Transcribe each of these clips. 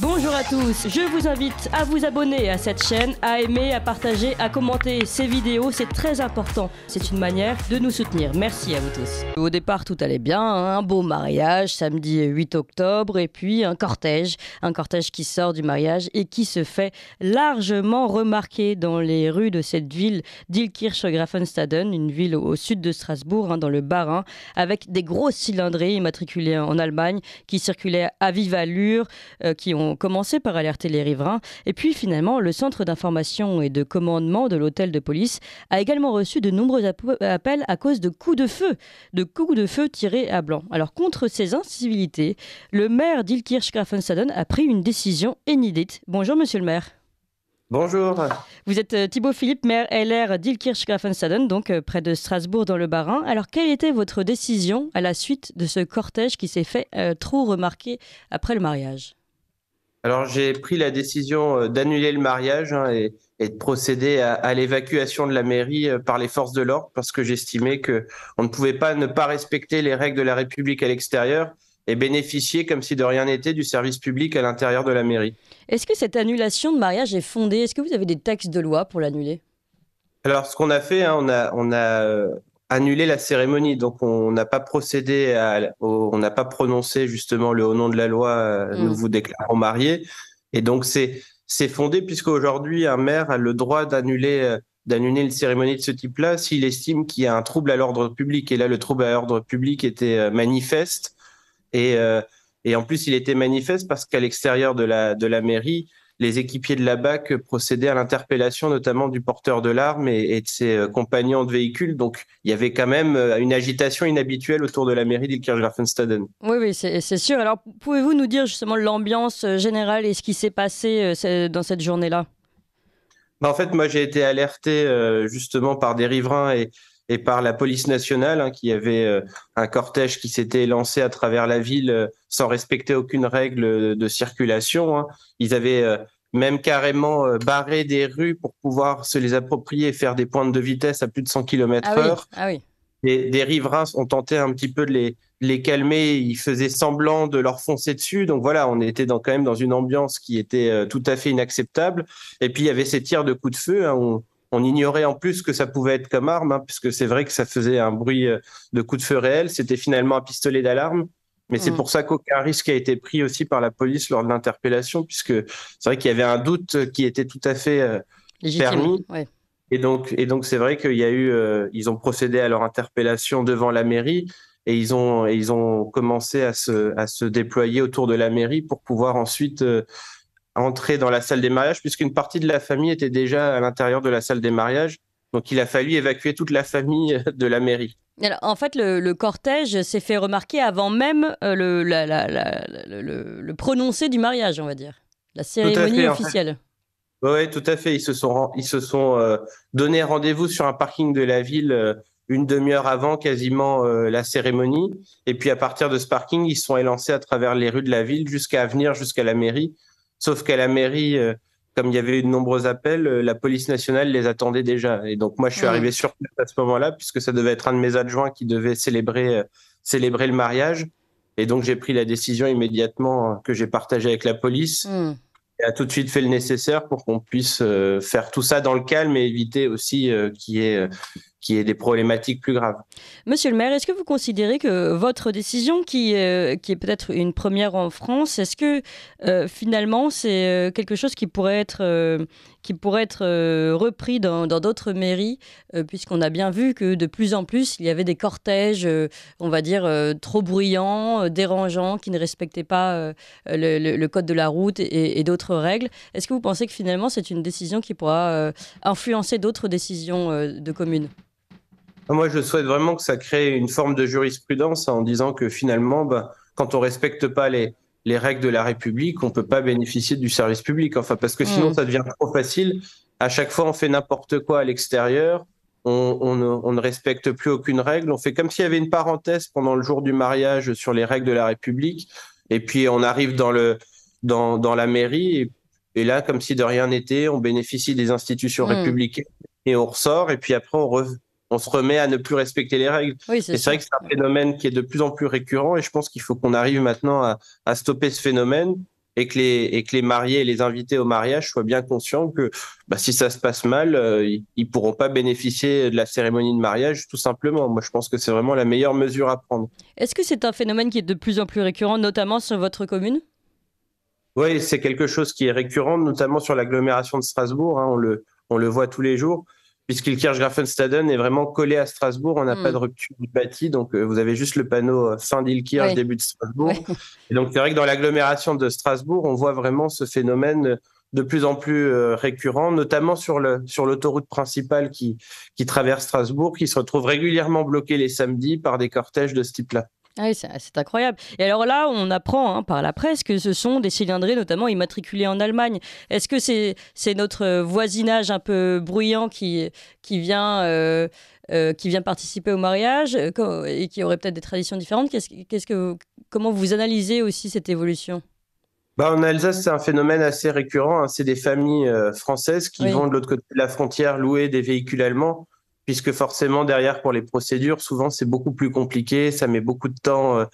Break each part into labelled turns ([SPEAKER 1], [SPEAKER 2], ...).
[SPEAKER 1] Bonjour à tous, je vous invite à vous abonner à cette chaîne, à aimer, à partager, à commenter ces vidéos, c'est très important. C'est une manière de nous soutenir. Merci à vous tous. Au départ, tout allait bien, hein. un beau mariage samedi 8 octobre et puis un cortège, un cortège qui sort du mariage et qui se fait largement remarquer dans les rues de cette ville d'Ilkirch-Grafenstaden, une ville au sud de Strasbourg, hein, dans le Bas-Rhin, avec des grosses cylindrées immatriculées en Allemagne qui circulaient à vive allure, euh, qui ont commencé par alerter les riverains. Et puis finalement, le centre d'information et de commandement de l'hôtel de police a également reçu de nombreux appels à cause de coups de feu, de coups de feu tirés à blanc. Alors contre ces incivilités, le maire d'Ilkirch Grafenstaden a pris une décision inédite. Bonjour monsieur le maire. Bonjour. Vous êtes euh, Thibaut Philippe, maire LR d'Ilkirch-Grafenstaden, donc euh, près de Strasbourg dans le Bas-Rhin. Alors, quelle était votre décision à la suite de ce cortège qui s'est fait euh, trop remarquer après le mariage
[SPEAKER 2] alors j'ai pris la décision euh, d'annuler le mariage hein, et, de procéder à, l'évacuation de la mairie euh, par les forces de l'ordre parce que j'estimais que on ne pouvait pas ne pas respecter les règles de la République à l'extérieur et bénéficier comme si de rien n'était du service public à l'intérieur de la mairie.
[SPEAKER 1] Est-ce que cette annulation de mariage est fondée Est-ce que vous avez des textes de loi pour l'annuler
[SPEAKER 2] alors, ce qu'on a fait, hein, on a euh, annuler la cérémonie. Donc, on n'a pas procédé à, on n'a pas prononcé justement le au nom de la loi, euh, mm. nous vous déclarons mariés. Et donc, c'est, c'est fondé puisqu'aujourd'hui, un maire a le droit d'annuler, euh, d'annuler une cérémonie de ce type-là s'il estime qu'il y a un trouble à l'ordre public. Et là, le trouble à l'ordre public était euh, manifeste. Et, et en plus, il était manifeste parce qu'à l'extérieur de la, de la mairie, les équipiers de la BAC procédaient à l'interpellation notamment du porteur de l'arme et, de ses euh, compagnons de véhicule. Donc il y avait quand même euh, une agitation inhabituelle autour de la mairie d'Ilkirchgrafenstaden.
[SPEAKER 1] Oui, oui, c'est sûr. Alors pouvez-vous nous dire justement l'ambiance euh, générale et ce qui s'est passé dans cette journée-là
[SPEAKER 2] bah, en fait, moi, j'ai été alerté justement par des riverains et, et par la police nationale, hein, qui avait euh, un cortège qui s'était lancé à travers la ville euh, sans respecter aucune règle de circulation. Hein. Ils avaient euh, même carrément barré des rues pour pouvoir se les approprier et faire des pointes de vitesse à plus de 100 km/h. Ah oui. Ah des riverains ont tenté un petit peu de les, les calmer, ils faisaient semblant de leur foncer dessus. Donc voilà, on était quand même dans une ambiance qui était tout à fait inacceptable. Et puis il y avait ces tirs de coups de feu. Hein, on ignorait en plus que ça pouvait être comme arme, hein, puisque c'est vrai que ça faisait un bruit euh, de coups de feu réel. C'était finalement un pistolet d'alarme. Mais c'est mm. pour ça qu'aucun risque a été pris aussi par la police lors de l'interpellation, puisque c'est vrai qu'il y avait un doute qui était tout à fait euh, permis. Et donc, c'est vrai qu'il y a eu, euh, ils ont procédé à leur interpellation devant la mairie et ils ont, commencé à se, déployer autour de la mairie pour pouvoir ensuite entrer dans la salle des mariages, puisqu'une partie de la famille était déjà à l'intérieur de la salle des mariages. Donc il a fallu évacuer toute la famille euh, de la mairie.
[SPEAKER 1] en fait, le, cortège s'est fait remarquer avant même euh, le, le, prononcé du mariage, on va dire, la cérémonie officielle.
[SPEAKER 2] Oui, tout à fait. Ils se sont, ils se sont euh, donné rendez-vous sur un parking de la ville une demi-heure avant quasiment la cérémonie. Et puis à partir de ce parking, ils sont élancés à travers les rues de la ville jusqu'à venir jusqu'à la mairie Sauf qu'à la mairie, euh, comme il y avait eu de nombreux appels, euh, la police nationale les attendait déjà. Et donc moi, je suis arrivé sur place à ce moment-là, puisque ça devait être un de mes adjoints qui devait célébrer, euh, le mariage. Et donc j'ai pris la décision immédiatement que j'ai partagée avec la police. Hmm. Et a tout de suite fait le nécessaire pour qu'on puisse faire tout ça dans le calme et éviter aussi qu'il y ait qui est des problématiques plus graves.
[SPEAKER 1] Monsieur le maire, est-ce que vous considérez que votre décision, qui, euh, est peut-être une première en France, est-ce que euh, finalement c'est euh, quelque chose qui pourrait être, qui pourrait être repris dans d'autres mairies, puisqu'on a bien vu que de plus en plus il y avait des cortèges, on va dire, trop bruyants, dérangeants, qui ne respectaient pas le, code de la route et d'autres règles. Est-ce que vous pensez que finalement c'est une décision qui pourra influencer d'autres décisions de communes
[SPEAKER 2] moi, je souhaite vraiment que ça crée une forme de jurisprudence en disant que finalement, ben, quand on ne respecte pas les, règles de la République, on ne peut pas bénéficier du service public. Enfin, parce que mm. sinon, ça devient trop facile. À chaque fois, on fait n'importe quoi à l'extérieur. On, ne respecte plus aucune règle. On fait comme s'il y avait une parenthèse pendant le jour du mariage sur les règles de la République. Et puis, on arrive dans, la mairie. Et, là, comme si de rien n'était, on bénéficie des institutions mm. républicaines et on ressort. Et puis après, on, revient on se remet à ne plus respecter les règles. c'est vrai que c'est un phénomène qui est de plus en plus récurrent et je pense qu'il faut qu'on arrive maintenant à, stopper ce phénomène et que les, et mariés et les invités au mariage soient bien conscients que bah, si ça se passe mal, euh, ils, ne pourront pas bénéficier de la cérémonie de mariage tout simplement. Moi, je pense que c'est vraiment la meilleure mesure à prendre.
[SPEAKER 1] Est-ce que c'est un phénomène qui est de plus en plus récurrent, notamment sur votre commune
[SPEAKER 2] Oui, c'est quelque chose qui est récurrent, notamment sur l'agglomération de Strasbourg. Hein. on, le, on le voit tous les jours puisqu'Ilkirch Grafenstaden est vraiment collé à Strasbourg. On n'a pas hmm. de rupture du bâti, donc euh, vous avez juste le panneau fin euh, d'Ilkirch, début de Strasbourg. Et donc c'est vrai que dans l'agglomération de Strasbourg, on voit vraiment ce phénomène euh, de plus en plus récurrent, notamment sur le sur l'autoroute principale qui qui traverse Strasbourg, qui se retrouve régulièrement bloquée les samedis par des cortèges de ce type-là.
[SPEAKER 1] Ah c'est incroyable. Et alors là, on apprend hein, par la presse que ce sont des cylindrés notamment immatriculés en Allemagne. Est-ce que c'est notre voisinage un peu bruyant qui, euh, euh, vient, participer au mariage euh, et qui aurait peut-être des traditions différentes Comment vous analysez aussi cette évolution
[SPEAKER 2] bah, en Alsace, c'est un phénomène assez récurrent. Hein. C'est des familles françaises qui vont de l'autre côté de la frontière louer des véhicules allemands puisque forcément derrière pour les procédures, souvent c'est beaucoup plus compliqué, ça met beaucoup de temps euh,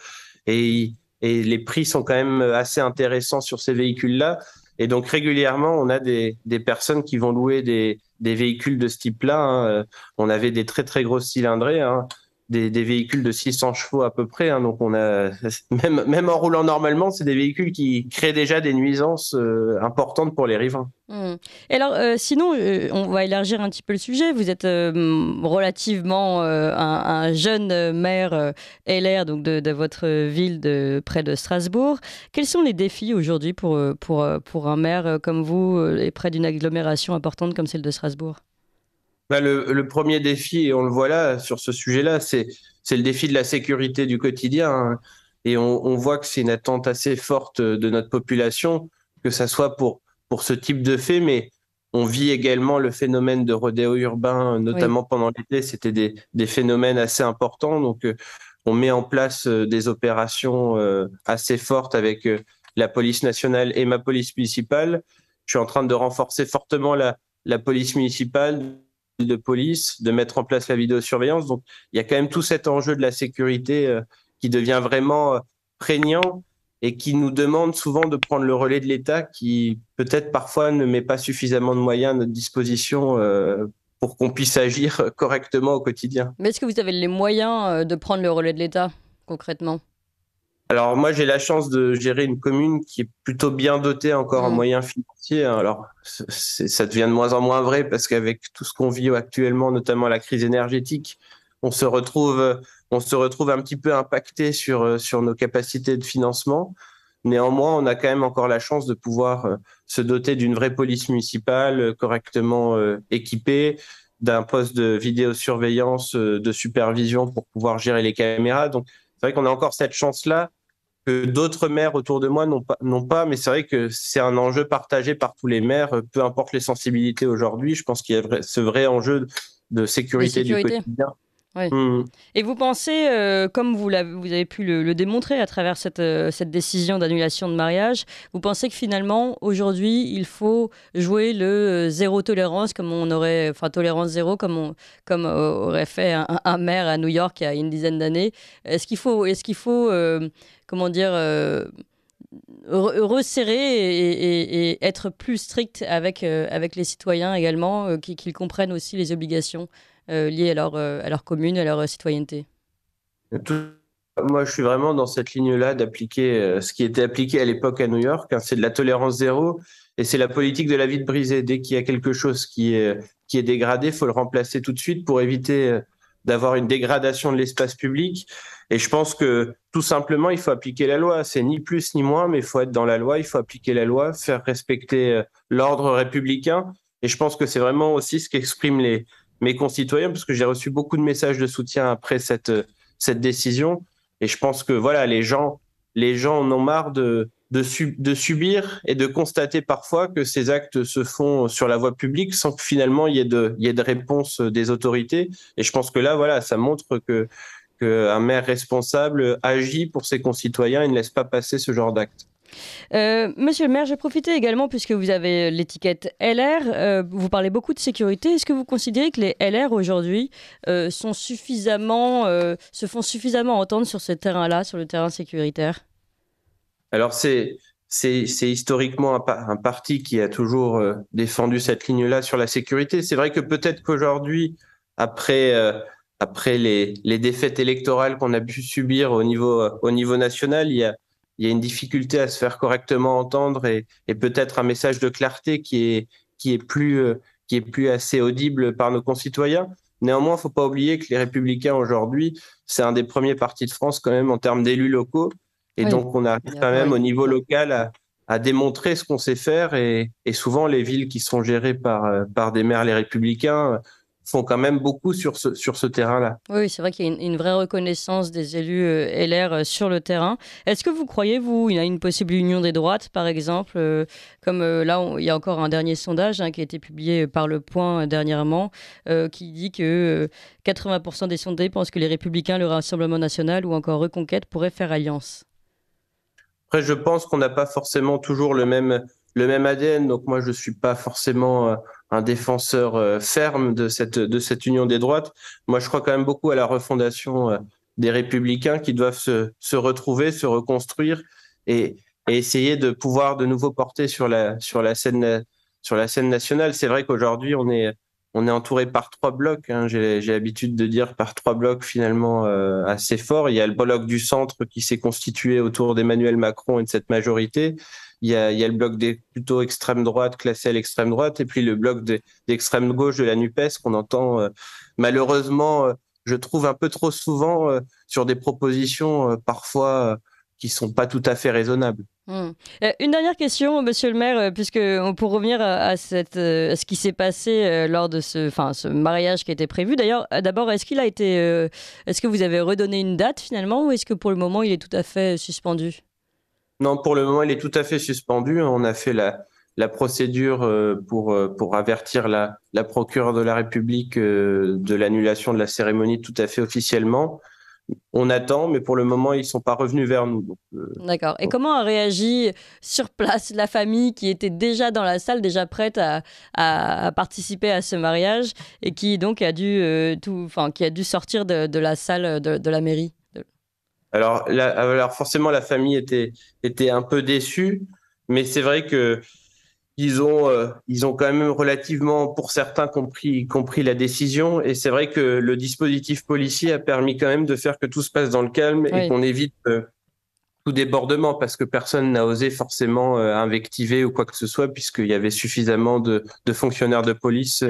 [SPEAKER 2] et, les prix sont quand même euh, assez intéressants sur ces véhicules-là. Et donc régulièrement, on a des, personnes qui vont louer des, véhicules de ce type-là. Hein. Euh, on avait des très très grosses cylindrées. Hein des, véhicules de 600 chevaux à peu près. Hein. donc on a même, en roulant normalement, c'est des véhicules qui créent déjà des nuisances euh, importantes pour les riverains.
[SPEAKER 1] Hmm. alors, euh, sinon, euh, on va élargir un petit peu le sujet. Vous êtes relativement un, jeune maire LR donc de, de, votre ville de près de Strasbourg. Quels sont les défis aujourd'hui pour, pour, pour un maire comme vous et près d'une agglomération importante comme celle de Strasbourg
[SPEAKER 2] bah, le, premier défi, et on le voit là sur ce sujet-là, c'est le défi de la sécurité du quotidien. Hein. Et on, voit que c'est une attente assez forte de notre population, que ça soit pour, pour ce type de fait, mais on vit également le phénomène de rodéo urbain, notamment pendant l'été. C'était des, des, phénomènes assez importants. Donc, euh, on met en place euh, des opérations euh, assez fortes avec la police nationale et ma police municipale. Je suis en train de renforcer fortement la, la police municipale, de police, de mettre en place la vidéosurveillance. Donc, il y a quand même tout cet enjeu de la sécurité euh, qui devient vraiment euh, prégnant et qui nous demande souvent de prendre le relais de l'État qui peut-être parfois ne met pas suffisamment de moyens à notre disposition euh, pour qu'on puisse agir correctement au quotidien.
[SPEAKER 1] Mais est-ce que vous avez les moyens de prendre le relais de l'État concrètement
[SPEAKER 2] alors moi j'ai la chance de gérer une commune qui est plutôt bien dotée encore en mmh. moyens financiers. Hein. Alors ça devient de moins en moins vrai parce qu'avec tout ce qu'on vit actuellement, notamment la crise énergétique, on se retrouve, on se retrouve un petit peu impacté sur, euh, sur nos capacités de financement. Néanmoins, on a quand même encore la chance de pouvoir euh, se doter d'une vraie police municipale euh, correctement équipée, d'un poste de vidéosurveillance, de supervision pour pouvoir gérer les caméras. Donc c'est vrai qu'on a encore cette chance-là que d'autres maires autour de moi n'ont pas, pas, mais c'est vrai que c'est un enjeu partagé par tous les maires, peu importe les sensibilités aujourd'hui. Je pense qu'il y a ce vrai enjeu de sécurité. du quotidien
[SPEAKER 1] Mmh. Et vous pensez, euh, comme vous, avez, pu le, démontrer à travers euh, cette, décision d'annulation de mariage, vous pensez que finalement, aujourd'hui, il faut jouer le euh, zéro tolérance, comme on aurait, enfin tolérance zéro, comme, comme aurait fait un, maire à New York il y a une dizaine d'années. Est-ce qu'il faut, est-ce qu'il faut comment dire, resserrer et, être plus strict avec, avec les citoyens également, qu'ils comprennent aussi les obligations euh, liés à leur, euh, à leur commune, à leur euh, citoyenneté.
[SPEAKER 2] Moi, je suis vraiment dans cette ligne-là d'appliquer ce qui était appliqué à l'époque à New York. Hein. c'est de la tolérance zéro et c'est la politique de la vie de brisée. Dès qu'il y a quelque chose qui est, qui est dégradé, il faut le remplacer tout de suite pour éviter d'avoir une dégradation de l'espace public. Et je pense que tout simplement, il faut appliquer la loi. C'est ni plus ni moins, mais il faut être dans la loi, il faut appliquer la loi, faire respecter l'ordre républicain. Et je pense que c'est vraiment aussi ce qu'expriment les, mes concitoyens, parce que j'ai reçu beaucoup de messages de soutien après cette, euh, cette décision. Et je pense que voilà, les gens, les gens en ont marre de, de subir et de constater parfois que ces actes se font sur la voie publique sans que finalement il y ait de, il y ait de réponse des autorités. Et je pense que là, voilà, ça montre que qu'un maire responsable agit pour ses concitoyens et ne laisse pas passer ce genre d'actes.
[SPEAKER 1] Euh, monsieur le maire, j'ai profité également, puisque vous avez l'étiquette LR, euh, vous parlez beaucoup de sécurité. Est-ce que vous considérez que les LR aujourd'hui euh, sont se font suffisamment entendre sur ce terrain-là, sur le terrain sécuritaire
[SPEAKER 2] Alors, c'est. historiquement un, parti qui a toujours défendu cette ligne-là sur la sécurité. C'est vrai que peut-être qu'aujourd'hui, après après les, les, défaites électorales qu'on a pu subir au niveau, au niveau national, il y a, il y a une difficulté à se faire correctement entendre et, peut-être un message de clarté qui est, qui est plus, euh, qui est plus assez audible par nos concitoyens. Néanmoins, faut pas oublier que les Républicains aujourd'hui, c'est un des premiers partis de France quand même en termes d'élus locaux. Et donc, on arrive quand même au niveau local à, démontrer ce qu'on sait faire. Et, souvent, les villes qui sont gérées par, euh, par des maires, les républicains, font quand même beaucoup sur ce, sur ce terrain-là.
[SPEAKER 1] Oui, c'est vrai qu'il y a une, vraie reconnaissance des élus euh, LR euh, sur le terrain. Est-ce que vous croyez, vous, il y a une possible union des droites, par exemple euh, Comme là, il y a encore un dernier sondage hein, qui a été publié par Le Point dernièrement, qui dit que 80% des sondés pensent que les Républicains, le Rassemblement national ou encore Reconquête pourraient faire alliance.
[SPEAKER 2] Après, je pense qu'on n'a pas forcément toujours le même le même ADN. Donc moi, je suis pas forcément euh, un défenseur euh, ferme de cette, de cette union des droites. Moi, je crois quand même beaucoup à la refondation euh, des républicains qui doivent se, se retrouver, se reconstruire et, essayer de pouvoir de nouveau porter sur la, sur la, scène, sur la scène nationale. C'est vrai qu'aujourd'hui, on est, on est entouré par trois blocs. Hein. J'ai l'habitude de dire par trois blocs finalement assez forts. Il y a le bloc du centre qui s'est constitué autour d'Emmanuel Macron et de cette majorité il y, a, le bloc des plutôt extrême droite classé à l'extrême droite et puis le bloc d'extrême gauche de la NUPES qu'on entend euh, malheureusement, euh, je trouve un peu trop souvent euh, sur des propositions parfois qui sont pas tout à fait raisonnables.
[SPEAKER 1] Hmm. une dernière question, Monsieur le Maire, puisque pour revenir à, cette, ce qui s'est passé lors de ce, ce mariage qui était prévu. D'ailleurs, d'abord, est-ce qu'il a été, est-ce que vous avez redonné une date finalement, ou est-ce que pour le moment il est tout à fait suspendu
[SPEAKER 2] non, pour le moment, il est tout à fait suspendu. On a fait la, procédure euh, euh, pour, avertir la, la procureure de la République euh, de l'annulation de la cérémonie tout à fait officiellement. On attend, mais pour le moment, ils ne sont pas revenus vers nous. D'accord.
[SPEAKER 1] Et comment a réagi sur place la famille qui était déjà dans la salle, déjà prête à, participer à ce mariage et qui donc a dû, sortir de, la salle de la mairie
[SPEAKER 2] alors, alors forcément, la famille était, était un peu déçue, mais c'est vrai que ils ont, euh, ils ont quand même relativement, pour certains, compris, compris la décision. Et c'est vrai que le dispositif policier a permis quand même de faire que tout se passe dans le calme et qu'on évite euh, tout débordement parce que personne n'a osé forcément euh, invectiver ou quoi que ce soit puisqu'il y avait suffisamment de, fonctionnaires de police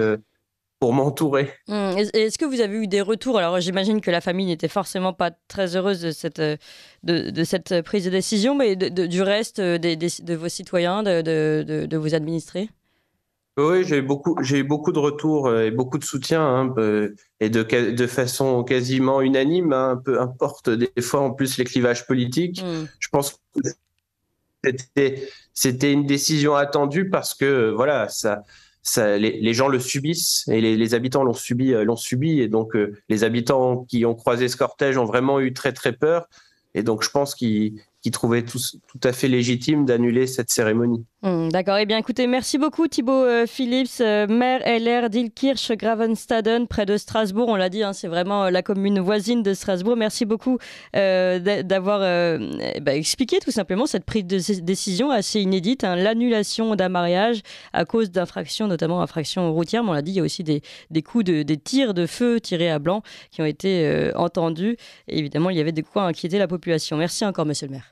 [SPEAKER 2] pour m'entourer.
[SPEAKER 1] Mmh. Est-ce que vous avez eu des retours Alors j'imagine que la famille n'était forcément pas très heureuse de cette, euh, de, cette euh, prise de décision, mais du reste euh, de vos citoyens, de, vos administrés
[SPEAKER 2] Oui, j'ai eu, beaucoup, j'ai eu beaucoup de retours et beaucoup de soutien, hein, et de, façon quasiment unanime, hein, peu importe des fois en plus les clivages politiques. Mmh. Je pense que c'était, c'était une décision attendue parce que voilà, ça les, gens le subissent et les, les habitants l'ont subi, euh, l'ont subi. Et donc, euh, les habitants qui ont croisé ce cortège ont vraiment eu très, très peur. Et donc, je pense qu'ils qui trouvaient tout, à fait légitime d'annuler cette cérémonie.
[SPEAKER 1] Hmm, d'accord. Eh bien, écoutez, merci beaucoup Thibaut euh, Phillips, Philips, euh, maire LR d'Ilkirch, Gravenstaden, près de Strasbourg. On l'a dit, hein, c'est vraiment euh, la commune voisine de Strasbourg. Merci beaucoup d'avoir bah, expliqué tout simplement cette prise de décision assez inédite, hein, l'annulation d'un mariage à cause d'infractions, notamment infractions routières. Mais on l'a dit, il y a aussi des, coups de des tirs de feu tirés à blanc qui ont été entendus. Et évidemment, il y avait des coups à inquiéter la population. Merci encore, monsieur le maire.